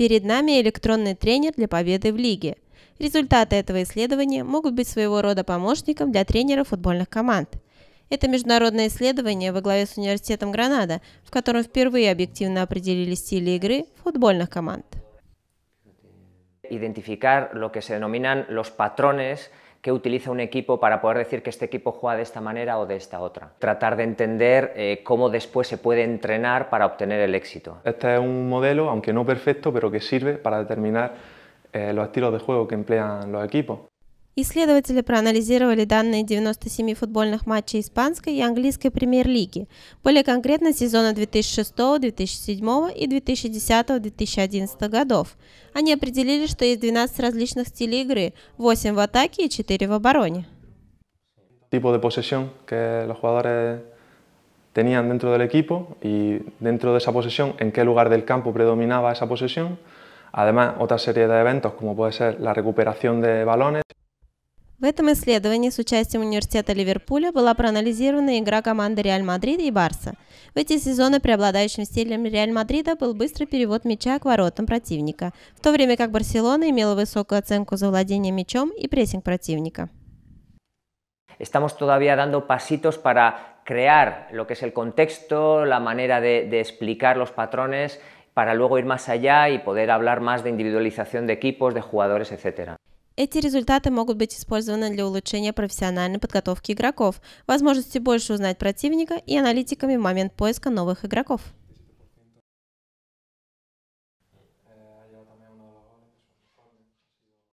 Перед нами электронный тренер для победы в лиге. Результаты этого исследования могут быть своего рода помощником для тренеров футбольных команд. Это международное исследование во главе с университетом Гранада, в котором впервые объективно определили стили игры футбольных команд. Identificar lo que se denominan los patrones qué utiliza un equipo para poder decir que este equipo juega de esta manera o de esta otra. Tratar de entender eh, cómo después se puede entrenar para obtener el éxito. Este es un modelo, aunque no perfecto, pero que sirve para determinar eh, los estilos de juego que emplean los equipos. Исследователи проанализировали данные 97 футбольных матчей испанской и английской премьер-лиги, более конкретно сезона 2006, 2007 и 2010-2011 годов. Они определили, что есть 12 различных стилей игры, 8 в атаке и 4 в обороне. Типо de posesión que los jugadores tenían dentro del equipo y dentro de esa posesión, en qué lugar del campo predominaba esa posesión. Además, otra serie de eventos como puede ser la recuperación de balones. В этом исследовании с участием Университета Ливерпуля была проанализирована игра команды Реаль Мадрида и Барса. В эти сезоны преобладающим стилем Реаль Мадрида был быстрый перевод мяча к воротам противника, в то время как Барселона имела высокую оценку за владение мячом и прессинг противника. Estamos todavía dando pasitos para crear lo que es el contexto, la manera de, de explicar los patrones, para luego ir más allá y poder hablar más de individualización de equipos, de jugadores, etcétera. Эти результаты могут быть использованы для улучшения профессиональной подготовки игроков, возможности больше узнать противника и аналитиками момент поиска новых игроков.